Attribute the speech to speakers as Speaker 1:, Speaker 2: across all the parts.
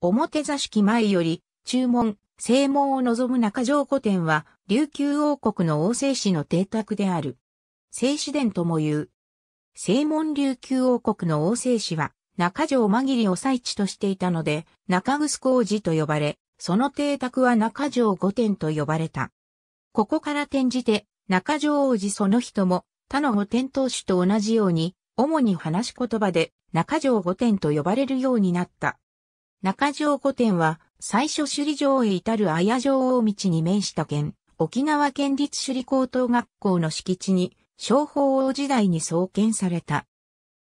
Speaker 1: 表座敷前より、注文、正門を望む中条古典は、琉球王国の王政史の邸宅である。聖史殿とも言う。正門琉球王国の王政史は、中条紛りをさ地としていたので、中楠工事と呼ばれ、その邸宅は中条御殿と呼ばれた。ここから転じて、中条王子その人も、他の御殿当主と同じように、主に話し言葉で、中条御殿と呼ばれるようになった。中城古典は、最初首里城へ至る綾城大道に面した県、沖縄県立首里高等学校の敷地に、昭法王時代に創建された。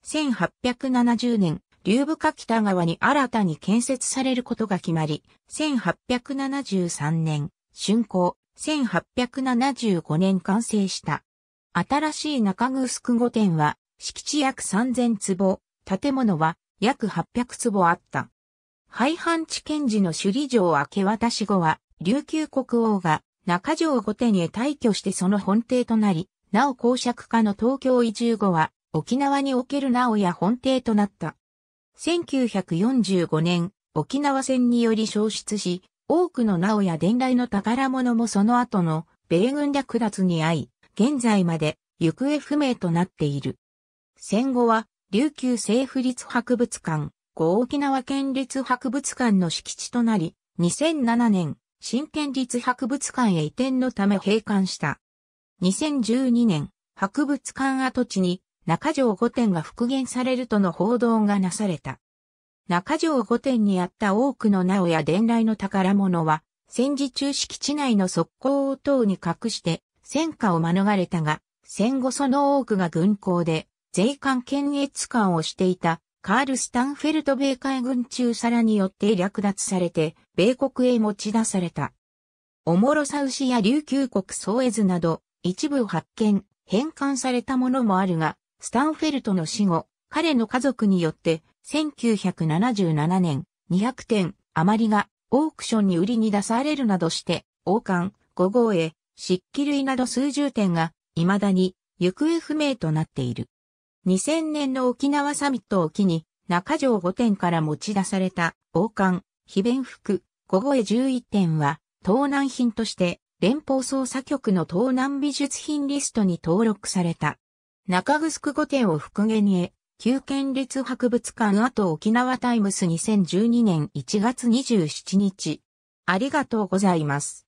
Speaker 1: 1870年、流部下北側に新たに建設されることが決まり、1873年、竣工、1875年完成した。新しい中宮宿御殿は、敷地約3000坪、建物は約800坪あった。廃藩置県時の首里城明け渡し後は、琉球国王が中城御殿へ退去してその本邸となり、なお公爵家の東京移住後は、沖縄におけるなおや本邸となった。1945年、沖縄戦により消失し、多くのなおや伝来の宝物もその後の米軍略奪に遭い、現在まで行方不明となっている。戦後は琉球政府立博物館、後沖縄県立博物館の敷地となり、2007年、新県立博物館へ移転のため閉館した。2012年、博物館跡地に中条御殿が復元されるとの報道がなされた。中条御殿にあった多くの名古屋伝来の宝物は、戦時中敷地内の側溝を等に隠して戦火を免れたが、戦後その多くが軍港で税関検閲官をしていたカール・スタンフェルト米海軍中皿によって略奪されて、米国へ持ち出された。おもろさ牛や琉球国宗エ図など、一部発見、返還されたものもあるが、スタンフェルトの死後、彼の家族によって、1977年、200点余りがオークションに売りに出されるなどして、王冠、五号へ、漆器類など数十点が、未だに行方不明となっている。2000年の沖縄サミットを機に、中条御点から持ち出された王冠、非弁服、小声11点は、盗難品として連邦捜査局の盗難美術品リストに登録された。中城御点を復元へ、旧県立博物館後沖縄タイムス2012年1月27日。ありがとうございます。